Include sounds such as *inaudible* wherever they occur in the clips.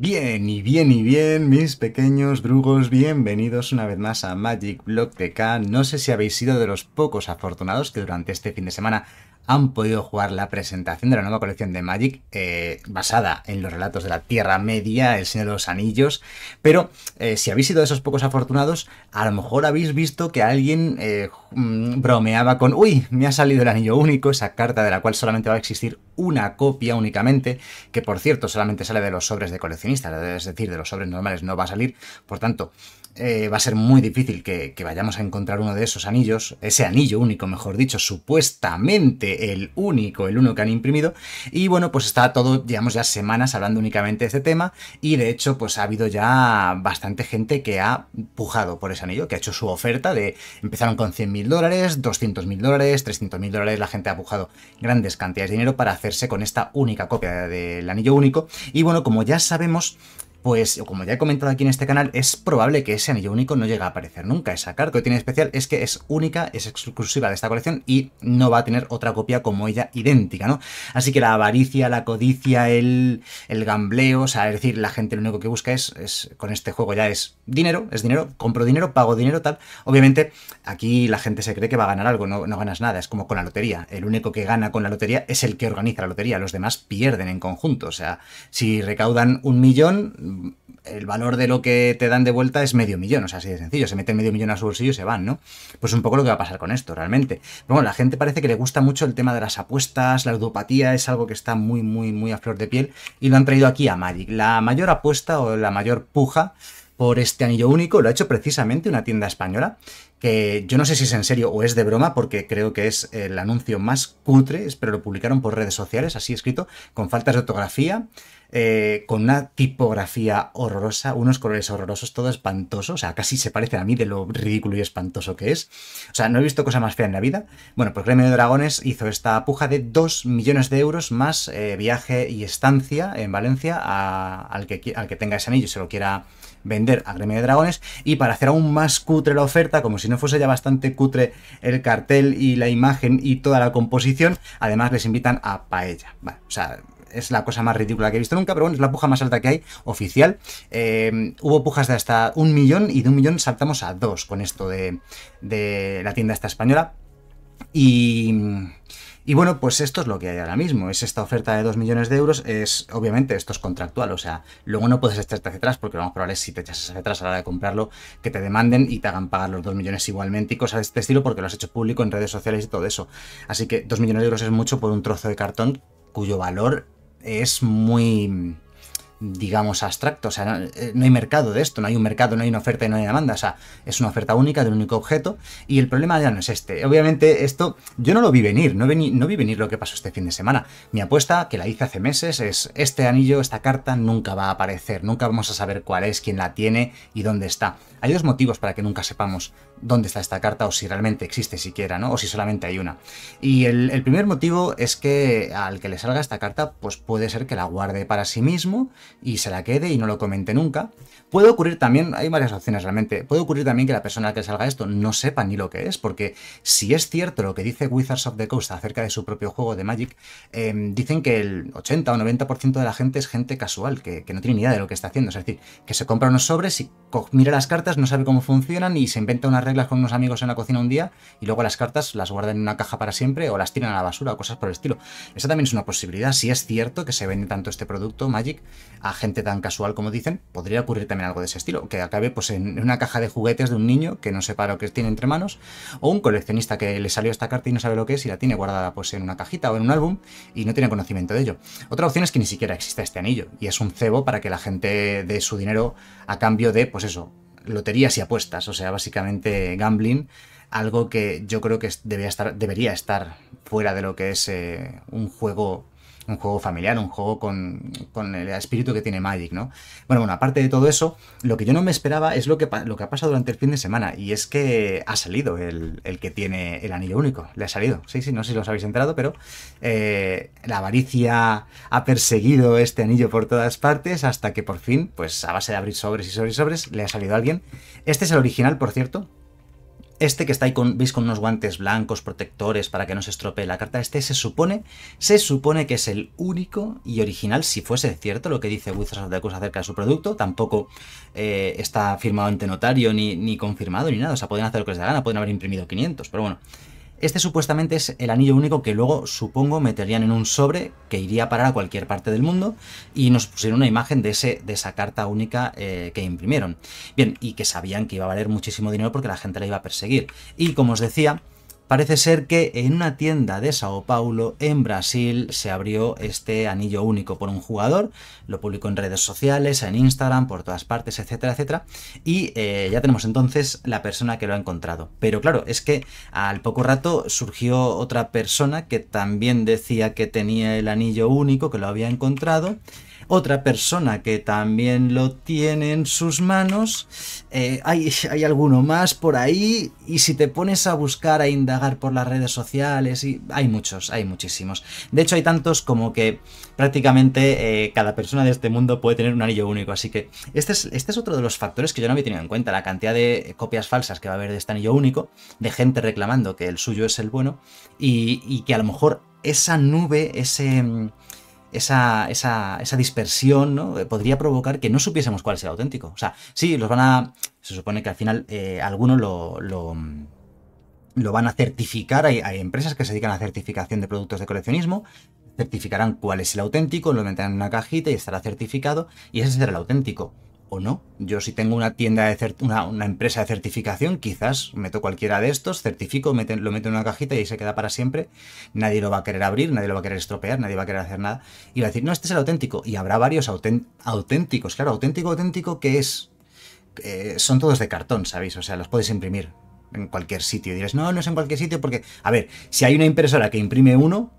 Bien, y bien, y bien, mis pequeños drugos, bienvenidos una vez más a Magic Block TK. No sé si habéis sido de los pocos afortunados que durante este fin de semana han podido jugar la presentación de la nueva colección de Magic, eh, basada en los relatos de la Tierra Media, El Señor de los Anillos. Pero eh, si habéis sido de esos pocos afortunados, a lo mejor habéis visto que alguien eh, mm, bromeaba con, uy, me ha salido el anillo único, esa carta de la cual solamente va a existir una copia únicamente, que por cierto solamente sale de los sobres de coleccionistas, es decir, de los sobres normales no va a salir. Por tanto, eh, va a ser muy difícil que, vayamos a encontrar uno de esos anillos, ese anillo único, mejor dicho, supuestamente el único, el uno que han imprimido. Y bueno, pues está todo, digamos, ya semanas hablando únicamente de este tema y de hecho pues ha habido ya bastante gente que ha pujado por ese anillo, que ha hecho su oferta de empezaron con 100.000 mil dólares, 200 mil dólares, 300 mil dólares, la gente ha pujado grandes cantidades de dinero para hacerse con esta única copia del anillo único. Y bueno, como ya sabemos, pues como ya he comentado aquí en este canal, es probable que ese anillo único no llegue a aparecer nunca. Esa carta que tiene especial es que es única, es exclusiva de esta colección y no va a tener otra copia como ella idéntica, ¿no? Así que la avaricia, la codicia, el, gambleo, o sea, es decir, la gente lo único que busca es, con este juego ya es dinero, es dinero, compro dinero, pago dinero, tal. Obviamente aquí la gente se cree que va a ganar algo, no, no ganas nada, es como con la lotería. El único que gana con la lotería es el que organiza la lotería, los demás pierden en conjunto, o sea, si recaudan un millón, el valor de lo que te dan de vuelta es medio millón, o sea, así de sencillo, se meten medio millón a su bolsillo y se van, ¿no? Pues un poco lo que va a pasar con esto, realmente. bueno, la gente parece que le gusta mucho el tema de las apuestas, la ludopatía, es algo que está muy, muy, muy a flor de piel y lo han traído aquí a Magic. La mayor apuesta o la mayor puja por este anillo único, lo ha hecho precisamente una tienda española, que yo no sé si es en serio o es de broma, porque creo que es el anuncio más cutre, pero lo publicaron por redes sociales, así escrito, con faltas de ortografía, eh, con una tipografía horrorosa, unos colores horrorosos, todo espantoso, o sea, casi se parece a mí de lo ridículo y espantoso que es. O sea, no he visto cosa más fea en la vida. Bueno, pues Gremio de Dragones hizo esta puja de 2 millones de euros más eh, viaje y estancia en Valencia al, que, al que tenga ese anillo y se lo quiera vender a Gremio de Dragones y para hacer aún más cutre la oferta, como si no fuese ya bastante cutre el cartel y la imagen y toda la composición, además les invitan a Paella. o sea, es la cosa más ridícula que he visto nunca, pero bueno, es la puja más alta que hay, oficial. Eh, hubo pujas de hasta un millón y de un millón saltamos a dos con esto de, de la tienda esta española. Y... Y bueno, pues esto es lo que hay ahora mismo, es esta oferta de 2 millones de euros, es obviamente esto es contractual, o sea, luego no puedes echarte hacia atrás porque lo más probable si te echas hacia atrás a la hora de comprarlo, que te demanden y te hagan pagar los 2 millones igualmente y cosas de este estilo porque lo has hecho público en redes sociales y todo eso. Así que 2 millones de euros es mucho por un trozo de cartón cuyo valor es muy digamos, abstracto. O sea, eh, no, hay mercado de esto, no hay un mercado, no hay una oferta y no hay demanda. O sea, es una oferta única de un único objeto y el problema ya no es este. Obviamente, esto yo no lo vi venir, no, no vi venir lo que pasó este fin de semana. Mi apuesta, que la hice hace meses, es este anillo, esta carta nunca va a aparecer, nunca vamos a saber cuál es, quién la tiene y dónde está. Hay dos motivos para que nunca sepamos dónde está esta carta o si realmente existe siquiera, ¿no? O si solamente hay una. Y el, primer motivo es que al que le salga esta carta, pues puede ser que la guarde para sí mismo y se la quede y no lo comente nunca. Puede ocurrir también, hay varias opciones realmente, puede ocurrir también que la persona que le salga esto no sepa ni lo que es, porque si es cierto lo que dice Wizards of the Coast acerca de su propio juego de Magic, em, dicen que el 80 o 90% de la gente es gente casual, que, que no tiene ni idea de lo que está haciendo, es decir, que se compra unos sobres y mira las cartas, no sabe cómo funcionan y se inventa una reglas con unos amigos en la cocina un día y luego las cartas las guardan en una caja para siempre o las tiran a la basura o cosas por el estilo. Esa también es una posibilidad. Si es cierto que se vende tanto este producto, Magic, a gente tan casual como dicen, podría ocurrir también algo de ese estilo, que acabe pues en una caja de juguetes de un niño que no sepa lo que tiene entre manos o un coleccionista que le salió esta carta y no sabe lo que es y la tiene guardada pues en una cajita o en un álbum y no tiene conocimiento de ello. Otra opción es que ni siquiera exista este anillo y es un cebo para que la gente dé su dinero a cambio de, pues eso, loterías y apuestas, o sea, básicamente gambling, algo que yo creo que debería estar, debería estar fuera de lo que es eh, un juego un juego familiar, un juego con, el espíritu que tiene Magic, ¿no? Bueno, bueno, aparte de todo eso, lo que yo no me esperaba es lo que, lo que ha pasado durante el fin de semana, y es que ha salido el, que tiene el anillo único, le ha salido, sí, sí, no sé si lo habéis entrado pero eh, la avaricia ha perseguido este anillo por todas partes hasta que por fin, pues a base de abrir sobres y sobres y sobres, le ha salido alguien. Este es el original, por cierto, este que está ahí con, veis con unos guantes blancos, protectores, para que no se estropee la carta, este se supone, se supone que es el único y original, si fuese cierto lo que dice Wizards of the Coast acerca de su producto, tampoco eh, está firmado ante notario, ni, ni confirmado, ni nada, o sea, pueden hacer lo que les dé gana, pueden haber imprimido 500, pero bueno, este supuestamente es el anillo único que luego, supongo, meterían en un sobre que iría a parar a cualquier parte del mundo y nos pusieron una imagen de, ese, de esa carta única eh, que imprimieron. Bien, y que sabían que iba a valer muchísimo dinero porque la gente la iba a perseguir. Y como os decía, Parece ser que en una tienda de Sao Paulo, en Brasil, se abrió este anillo único por un jugador, lo publicó en redes sociales, en Instagram, por todas partes, etcétera, etcétera, y eh, ya tenemos entonces la persona que lo ha encontrado. Pero claro, es que al poco rato surgió otra persona que también decía que tenía el anillo único, que lo había encontrado, otra persona que también lo tiene en sus manos. Eh, hay, alguno más por ahí. Y si te pones a buscar, a indagar por las redes sociales, hay muchos, hay muchísimos. De hecho, hay tantos como que prácticamente eh, cada persona de este mundo puede tener un anillo único. Así que este es, este es otro de los factores que yo no había tenido en cuenta. La cantidad de copias falsas que va a haber de este anillo único, de gente reclamando que el suyo es el bueno, y que a lo mejor esa nube, ese mm, esa, esa, dispersión eh, podría provocar que no supiésemos cuál es el auténtico. O sea, sí, los van a... Se supone que al final eh, algunos lo, mm, lo, van a certificar. Hay, empresas que se dedican a la certificación de productos de coleccionismo. Certificarán cuál es el auténtico, lo meterán en una cajita y estará certificado y ese será el auténtico o no. Yo si tengo una tienda de una, una, empresa de certificación, quizás meto cualquiera de estos, certifico, lo meto en una cajita y ahí se queda para siempre. Nadie lo va a querer abrir, nadie lo va a querer estropear, nadie va a querer hacer nada. Y va a decir, no, este es el auténtico. Y habrá varios auténticos. Claro, auténtico, auténtico, que es? Eh, son todos de cartón, ¿sabéis? O sea, los podéis imprimir en cualquier sitio. Y dirás, no, no es en cualquier sitio porque, a ver, si hay una impresora que imprime uno,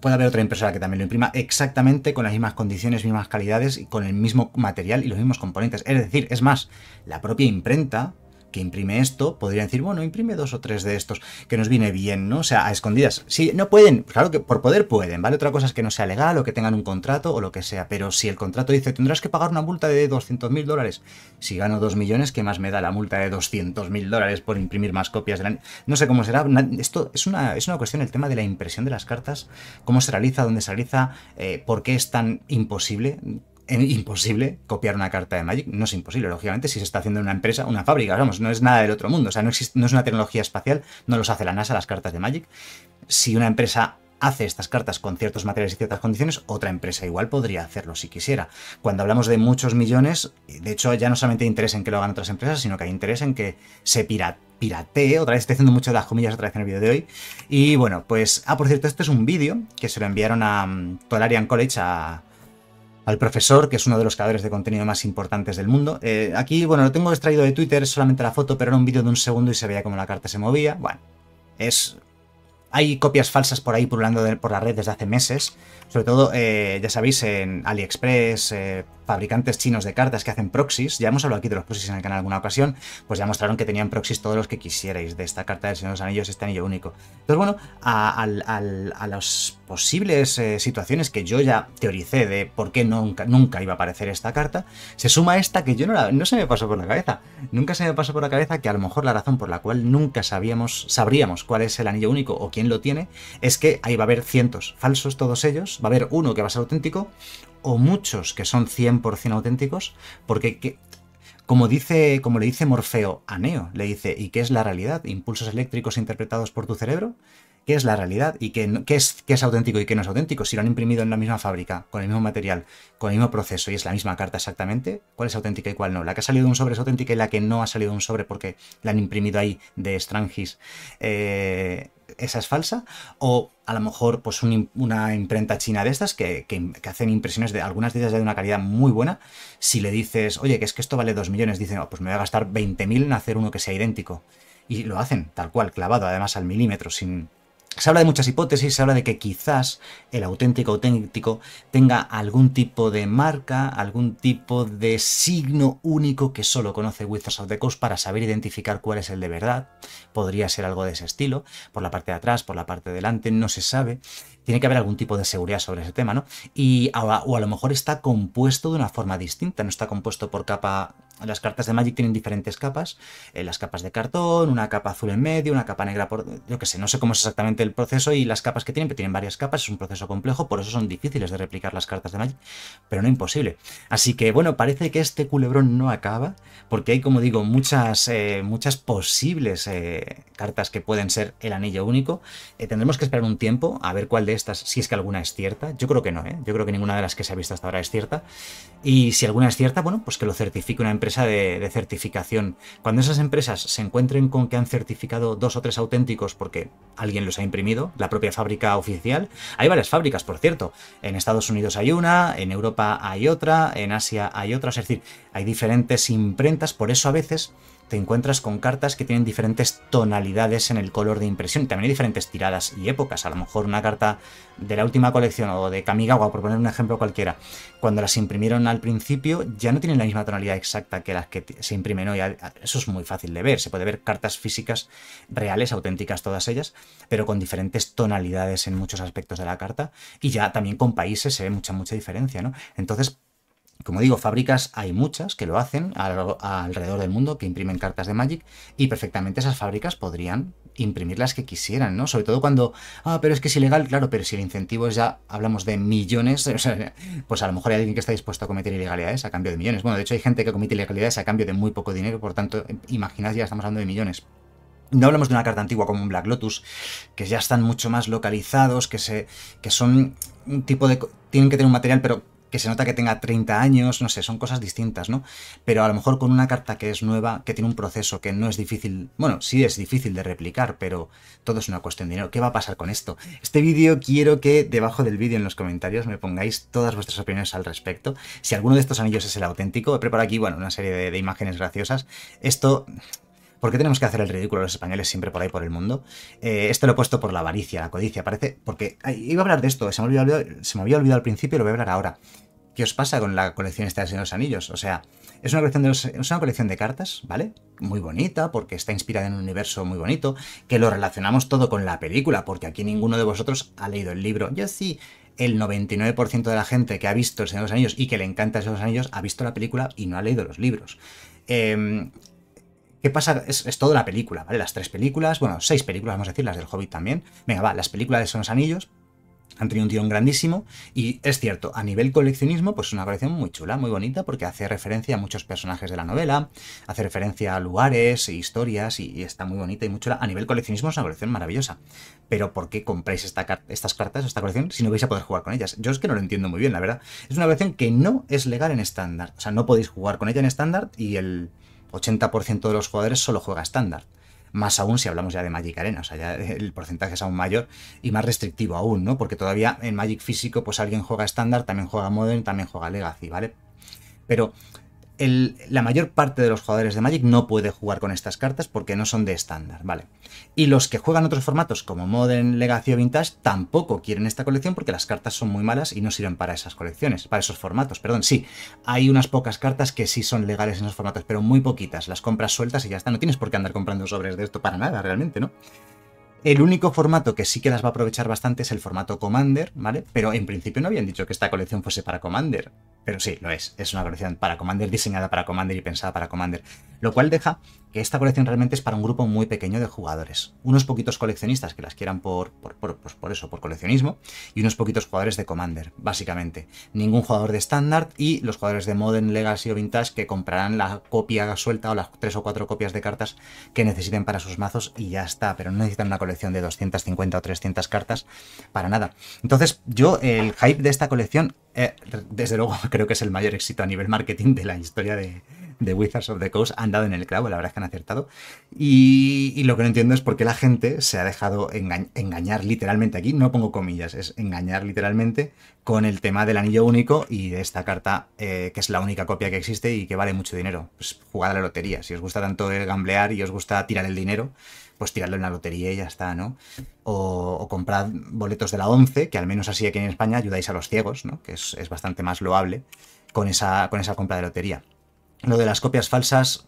puede haber otra impresora que también lo imprima exactamente con las mismas condiciones, mismas calidades y con el mismo material y los mismos componentes. Es decir, es más, la propia imprenta que imprime esto, podrían decir, bueno, imprime dos o tres de estos, que nos viene bien, ¿no? O sea, a escondidas. Sí, no pueden, claro que por poder pueden, ¿vale? Otra cosa es que no sea legal o que tengan un contrato o lo que sea, pero si el contrato dice, tendrás que pagar una multa de 200 mil dólares, si gano 2 millones, ¿qué más me da la multa de 200 mil dólares por imprimir más copias? De No sé cómo será, esto es una, es una cuestión, el tema de la impresión de las cartas, cómo se realiza, dónde se realiza, eh, por qué es tan imposible imposible copiar una carta de Magic. No es imposible, lógicamente, si se está haciendo en una empresa, una fábrica, vamos, no es nada del otro mundo. O sea, no, es una tecnología espacial, no los hace la NASA las cartas de Magic. Si una empresa hace estas cartas con ciertos materiales y ciertas condiciones, otra empresa igual podría hacerlo si quisiera. Cuando hablamos de muchos millones, de hecho ya no solamente hay interés en que lo hagan otras empresas, sino que hay interés en que se piratee, otra vez estoy haciendo mucho de las comillas otra vez en el vídeo de hoy. Y bueno, pues, ah, por cierto, este es un vídeo que se lo enviaron a mm, Tolarian College, a, al profesor, que es uno de los creadores de contenido más importantes del mundo. Eh, aquí, bueno, lo tengo extraído de Twitter, es solamente la foto, pero era un vídeo de un segundo y se veía como la carta se movía. Bueno, es hay copias falsas por ahí pululando por la red desde hace meses. Sobre todo, eh, ya sabéis, en AliExpress, eh, fabricantes chinos de cartas que hacen proxies. Ya hemos hablado aquí de los proxies en el canal en alguna ocasión. Pues ya mostraron que tenían proxies todos los que quisierais de esta carta del Señor de los Anillos, este anillo único. Entonces, bueno, a, las posibles eh, situaciones que yo ya teoricé de por qué nunca, nunca iba a aparecer esta carta, se suma esta que yo no, no se me pasó por la cabeza. Nunca se me pasó por la cabeza que a lo mejor la razón por la cual nunca sabíamos, sabríamos cuál es el anillo único o quién lo tiene, es que ahí va a haber cientos falsos todos ellos, va a haber uno que va a ser auténtico o muchos que son 100% auténticos, porque que, como dice, como le dice Morfeo a Neo, le dice, ¿y qué es la realidad? ¿Impulsos eléctricos interpretados por tu cerebro? ¿Qué es la realidad? ¿Y qué, qué, es, qué es auténtico y qué no es auténtico? Si lo han imprimido en la misma fábrica, con el mismo material, con el mismo proceso y es la misma carta exactamente, ¿cuál es auténtica y cuál no? La que ha salido de un sobre es auténtica y la que no ha salido de un sobre porque la han imprimido ahí de Strangis. Eh, esa es falsa, o a lo mejor pues una imprenta china de estas que, hacen impresiones de algunas de ellas de una calidad muy buena, si le dices, oye, que es que esto vale 2 millones, dicen, oh, pues me voy a gastar 20.000 en hacer uno que sea idéntico. Y lo hacen, tal cual, clavado además al milímetro, sin, se habla de muchas hipótesis, se habla de que quizás el auténtico auténtico tenga algún tipo de marca, algún tipo de signo único que solo conoce Wizards of the Coast para saber identificar cuál es el de verdad. Podría ser algo de ese estilo, por la parte de atrás, por la parte de delante, no se sabe. Tiene que haber algún tipo de seguridad sobre ese tema, ¿no? Y o a lo mejor está compuesto de una forma distinta, no está compuesto por capa las cartas de Magic tienen diferentes capas, eh, las capas de cartón, una capa azul en medio, una capa negra por... Yo que sé, no sé cómo es exactamente el proceso y las capas que tienen, pero tienen varias capas, es un proceso complejo, por eso son difíciles de replicar las cartas de Magic, pero no imposible. Así que bueno, parece que este culebrón no acaba, porque hay, como digo, muchas, eh, muchas posibles eh, cartas que pueden ser el anillo único. tendremos que esperar un tiempo a ver cuál de estas, si es que alguna es cierta. Yo creo que no, ¿eh? Yo creo que ninguna de las que se ha visto hasta ahora es cierta. Y si alguna es cierta, bueno, pues que lo certifique una empresa de, certificación. Cuando esas empresas se encuentren con que han certificado dos o tres auténticos porque alguien los ha imprimido, la propia fábrica oficial, hay varias fábricas, por cierto. En Estados Unidos hay una, en Europa hay otra, en Asia hay otra, es decir, hay diferentes imprentas, por eso a veces encuentras con cartas que tienen diferentes tonalidades en el color de impresión. También hay diferentes tiradas y épocas. A lo mejor una carta de la última colección o de Kamigawa, por poner un ejemplo cualquiera, cuando las imprimieron al principio ya no tienen la misma tonalidad exacta que las que se imprimen hoy. Eso es muy fácil de ver. Se puede ver cartas físicas reales, auténticas todas ellas, pero con diferentes tonalidades en muchos aspectos de la carta. Y ya también con países se ve mucha, mucha diferencia, ¿no? Entonces, como digo, fábricas hay muchas que lo hacen alrededor del mundo, que imprimen cartas de Magic, y perfectamente esas fábricas podrían imprimir las que quisieran, ¿no? Sobre todo cuando, ah, pero es que es ilegal, claro, pero si el incentivo es ya, hablamos de millones, *laughs* pues a lo mejor hay alguien que está dispuesto a cometer ilegalidades a cambio de millones. Bueno, de hecho hay gente que comete ilegalidades a cambio de muy poco dinero, por tanto, imaginad, ya estamos hablando de millones. No hablamos de una carta antigua como un Black Lotus, que ya están mucho más localizados, que, se, que son un tipo de... tienen que tener un material, pero que se nota que tenga 30 años, no sé, son cosas distintas, ¿no? Pero a lo mejor con una carta que es nueva, que tiene un proceso que no es difícil, bueno, sí es difícil de replicar, pero todo es una cuestión de dinero. ¿Qué va a pasar con esto? Este vídeo quiero que debajo del vídeo en los comentarios me pongáis todas vuestras opiniones al respecto. Si alguno de estos anillos es el auténtico, he preparado aquí, bueno, una serie de, imágenes graciosas. Esto ¿Por qué tenemos que hacer el ridículo a los españoles siempre por ahí por el mundo? Eh, esto lo he puesto por la avaricia, la codicia, parece. Porque iba a hablar de esto, se se me había olvidado al principio y lo voy a hablar ahora. ¿Qué os pasa con la colección esta de los Anillos? O sea, es una colección de, colección de cartas, ¿vale? Muy bonita, porque está inspirada en un universo muy bonito, que lo relacionamos todo con la película, porque aquí ninguno de vosotros ha leído el libro. Yo sí, el 99% de la gente que ha visto El Señor de los Anillos y que le encanta El Señor de los Anillos ha visto la película y no ha leído los libros. Em, ¿Qué pasa? Es, toda la película, ¿vale? Las tres películas, bueno, seis películas, vamos a decir, las del Hobbit también. Venga, va, las películas de Son los Anillos, han tenido un tirón grandísimo y es cierto, a nivel coleccionismo, pues es una colección muy chula, muy bonita, porque hace referencia a muchos personajes de la novela, hace referencia a lugares e historias y, está muy bonita y muy chula. A nivel coleccionismo es una colección maravillosa. Pero ¿por qué compráis estas cartas, esta colección, si no vais a poder jugar con ellas? Yo es que no lo entiendo muy bien, la verdad. Es una colección que no es legal en estándar. O sea, no podéis jugar con ella en estándar y el 80% de los jugadores solo juega estándar más aún si hablamos ya de Magic Arena, o sea, ya el porcentaje es aún mayor y más restrictivo aún, ¿no? Porque todavía en Magic físico, pues alguien juega estándar, también juega Modern, también juega Legacy, ¿vale? Pero la mayor parte de los jugadores de Magic no puede jugar con estas cartas porque no son de estándar, ¿vale? Y los que juegan otros formatos como Modern, Legacy o Vintage tampoco quieren esta colección porque las cartas son muy malas y no sirven para esas colecciones, para esos formatos, perdón. Sí, hay unas pocas cartas que sí son legales en esos formatos, pero muy poquitas. Las compras sueltas y ya está. No tienes por qué andar comprando sobres de esto para nada, realmente, ¿no? El único formato que sí que las va a aprovechar bastante es el formato Commander, ¿vale? Pero en principio no habían dicho que esta colección fuese para Commander. Pero sí, lo es. Es una colección para Commander, diseñada para Commander y pensada para Commander lo cual deja que esta colección realmente es para un grupo muy pequeño de jugadores. Unos poquitos coleccionistas que las quieran por, por, pues eso, por coleccionismo, y unos poquitos jugadores de Commander, básicamente. Ningún jugador de estándar y los jugadores de Modern, Legacy o Vintage que comprarán la copia suelta o las tres o cuatro copias de cartas que necesiten para sus mazos y ya está, pero no necesitan una colección de 250 o 300 cartas para nada. Entonces yo el hype de esta colección, eh, desde luego *laughs* creo que es el mayor éxito a nivel marketing de la historia de, de Wizards of the Coast han dado en el clavo, la verdad es que han acertado. Y, lo que no entiendo es por qué la gente se ha dejado engañar literalmente, aquí no pongo comillas, es engañar literalmente con el tema del anillo único y de esta carta, eh, que es la única copia que existe y que vale mucho dinero. Pues jugad a la lotería, si os gusta tanto el gamblear y os gusta tirar el dinero, pues tirarlo en la lotería y ya está, ¿no? O, comprad boletos de la 11, que al menos así aquí en España ayudáis a los ciegos, ¿no? Que es, es bastante más loable con esa, con esa compra de lotería. Lo de las copias falsas,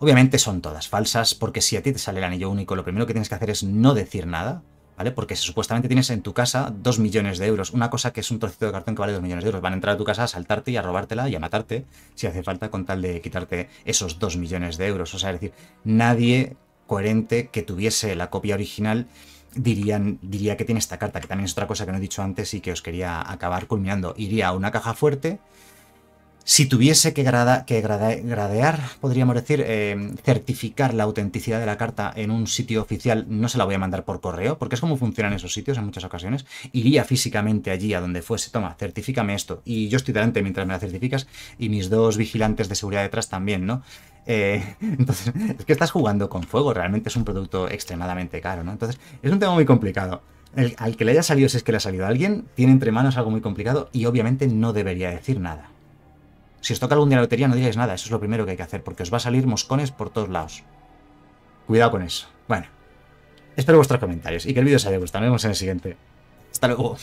obviamente son todas falsas, porque si a ti te sale el anillo único, lo primero que tienes que hacer es no decir nada, ¿vale? Porque supuestamente tienes en tu casa 2 millones de euros, una cosa que es un trocito de cartón que vale 2 millones de euros, van a entrar a tu casa a saltarte y a robártela y a matarte si hace falta con tal de quitarte esos 2 millones de euros. O sea, es decir, nadie coherente que tuviese la copia original diría que tiene esta carta, que también es otra cosa que no he dicho antes y que os quería acabar culminando. Iría a una caja fuerte si tuviese que, gradear, podríamos decir, eh, certificar la autenticidad de la carta en un sitio oficial, no se la voy a mandar por correo, porque es como funcionan esos sitios en muchas ocasiones. Iría físicamente allí, a donde fuese, toma, certifícame esto. Y yo estoy delante mientras me la certificas, y mis dos vigilantes de seguridad detrás también, ¿no? Eh, *laughs* entonces, es que estás jugando con fuego, realmente es un producto extremadamente caro, ¿no? Entonces, es un tema muy complicado. al que le haya salido, si es que le ha salido a alguien, tiene entre manos algo muy complicado y obviamente no debería decir nada. Si os toca algún día la lotería, no digáis nada, eso es lo primero que hay que hacer, porque os va a salir moscones por todos lados. Cuidado con eso. Bueno, espero vuestros comentarios y que el vídeo os haya gustado. Nos vemos en el siguiente. Hasta luego.